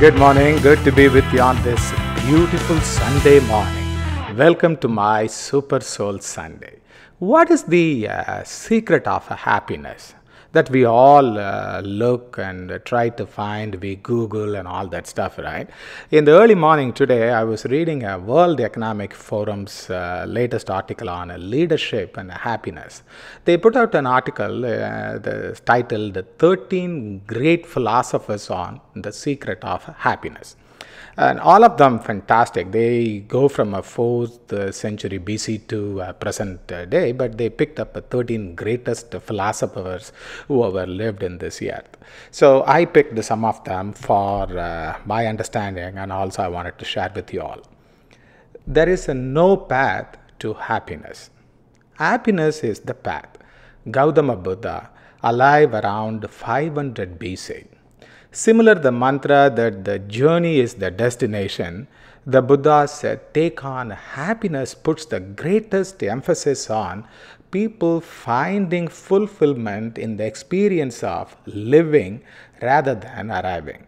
Good morning. Good to be with you on this beautiful Sunday morning. Welcome to my Super Soul Sunday. What is the uh, secret of happiness? that we all uh, look and try to find, we Google and all that stuff, right? In the early morning today, I was reading a World Economic Forum's uh, latest article on uh, leadership and happiness. They put out an article uh, titled 13 Great Philosophers on the Secret of Happiness and all of them fantastic. They go from a fourth uh, century BC to present uh, day, but they picked up the 13 greatest philosophers who ever lived in this earth. So I picked some of them for uh, my understanding, and also I wanted to share with you all. There is no path to happiness. Happiness is the path. Gautama Buddha, alive around 500 BC, Similar the mantra that the journey is the destination, the Buddha said take on happiness puts the greatest emphasis on people finding fulfillment in the experience of living rather than arriving.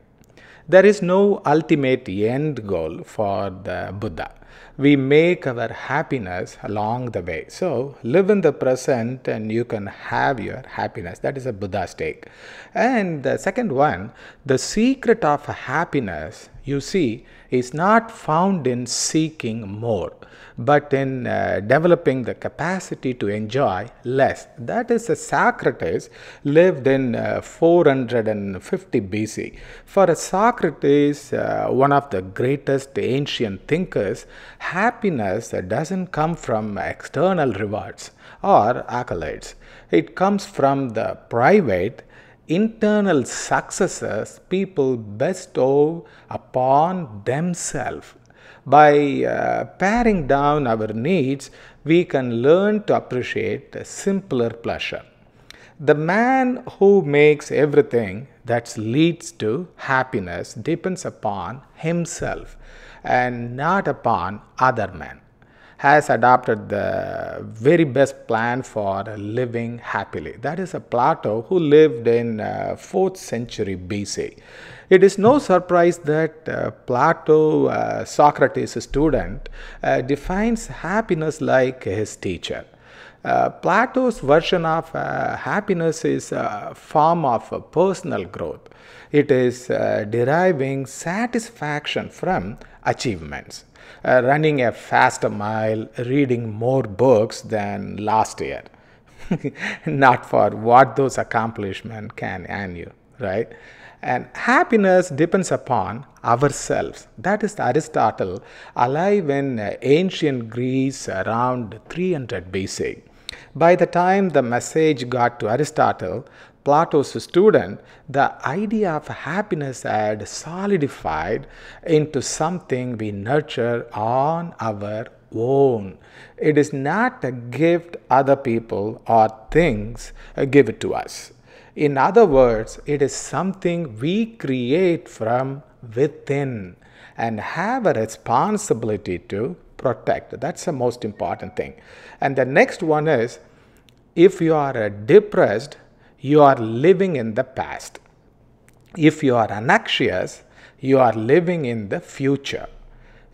There is no ultimate end goal for the Buddha we make our happiness along the way. So live in the present and you can have your happiness. That is a Buddha's take. And the second one, the secret of happiness, you see, is not found in seeking more, but in uh, developing the capacity to enjoy less. That is, a Socrates lived in uh, 450 BC. For Socrates, uh, one of the greatest ancient thinkers, happiness doesn't come from external rewards or accolades. It comes from the private internal successes people bestow upon themselves. By uh, paring down our needs, we can learn to appreciate simpler pleasure. The man who makes everything that leads to happiness depends upon himself and not upon other men has adopted the very best plan for living happily. That is a Plato who lived in uh, 4th century BC. It is no surprise that uh, Plato, uh, Socrates' student, uh, defines happiness like his teacher. Uh, Plato's version of uh, happiness is a form of personal growth. It is uh, deriving satisfaction from achievements, uh, running a faster mile, reading more books than last year. Not for what those accomplishments can earn you, right? And happiness depends upon ourselves. That is Aristotle, alive in ancient Greece around 300 BC. By the time the message got to Aristotle, Plato's student, the idea of happiness had solidified into something we nurture on our own. It is not a gift other people or things give it to us. In other words, it is something we create from within and have a responsibility to protect. That's the most important thing. And the next one is if you are depressed, you are living in the past. If you are anxious, you are living in the future.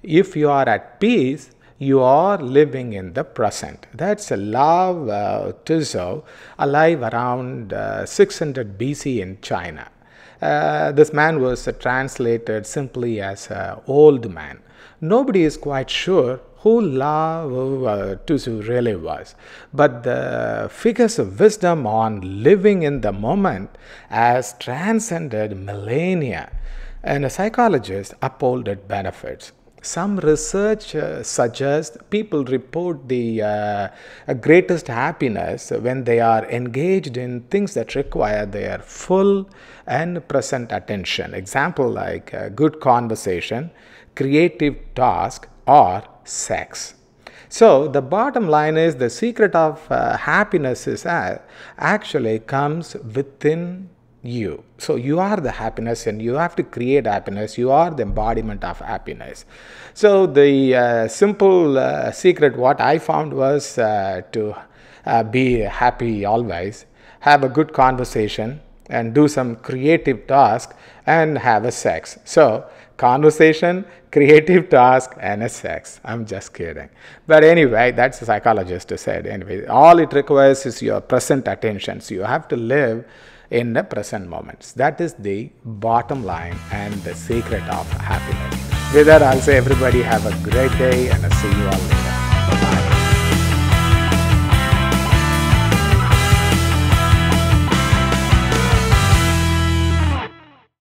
If you are at peace, you are living in the present. That's Lao uh, Tzu, alive around uh, 600 BC in China. Uh, this man was uh, translated simply as uh, old man. Nobody is quite sure who La uh, Tusu really was, but the figures of wisdom on living in the moment has transcended millennia, and psychologist upholds its benefits. Some research uh, suggests people report the uh, greatest happiness when they are engaged in things that require their full and present attention. Example like uh, good conversation, creative task, or sex. So the bottom line is the secret of uh, happiness is uh, actually comes within you. So you are the happiness and you have to create happiness. You are the embodiment of happiness. So the uh, simple uh, secret what I found was uh, to uh, be happy always, have a good conversation and do some creative task and have a sex. So conversation, creative task and a sex. I'm just kidding. But anyway, that's the psychologist said. Anyway, all it requires is your present attention. So you have to live in the present moments. That is the bottom line and the secret of happiness. With that, I'll say everybody have a great day and I'll see you all later.